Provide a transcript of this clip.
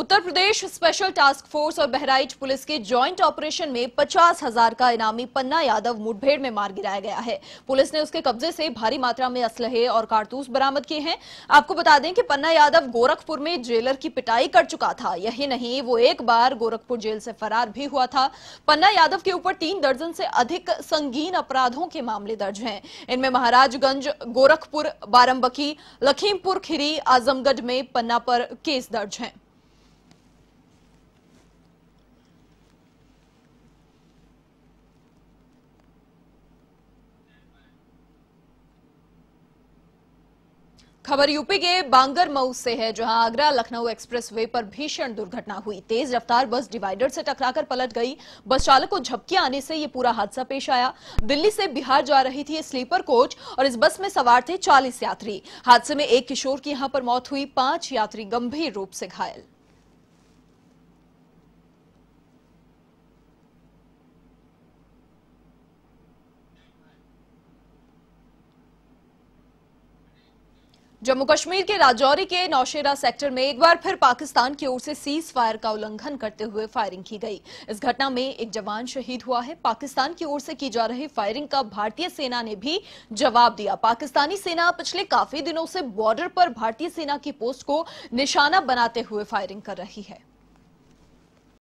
उत्तर Pradesh special task force और Bahraich police के joint operation में पचास हजार का इनामी पन्ना यादव मुठभेड़ में मार गिराया गया है पुलिस ने उसके कब्जे से भारी मात्रा में असलहे और कारतूस बरामद किए हैं आपको बता दें कि पन्ना यादव गोरखपुर में जेलर की पिटाई कर चुका था यही नहीं वो एक बार गोरखपुर जेल से फरार भी हुआ था पन्ना यादव के ऊपर तीन दर्जन से अधिक संगीन अपराधों के मामले दर्ज हैं इनमें महाराजगंज गोरखपुर बारम्बकी लखीमपुर खीरी आजमगढ़ में पन्ना पर केस दर्ज है खबर यूपी के बांगर मऊ से है जहां आगरा लखनऊ एक्सप्रेसवे पर भीषण दुर्घटना हुई तेज रफ्तार बस डिवाइडर से टकराकर पलट गई बस चालक को झपकी आने से ये पूरा हादसा पेश आया दिल्ली से बिहार जा रही थी स्लीपर कोच और इस बस में सवार थे 40 यात्री हादसे में एक किशोर की यहां पर मौत हुई पांच यात्री गंभीर रूप से घायल जम्मू कश्मीर के राजौरी के नौशेरा सेक्टर में एक बार फिर पाकिस्तान की ओर से सीज फायर का उल्लंघन करते हुए फायरिंग की गई इस घटना में एक जवान शहीद हुआ है पाकिस्तान की ओर से की जा रही फायरिंग का भारतीय सेना ने भी जवाब दिया पाकिस्तानी सेना पिछले काफी दिनों से बॉर्डर पर भारतीय सेना की पोस्ट को निशाना बनाते हुए फायरिंग कर रही है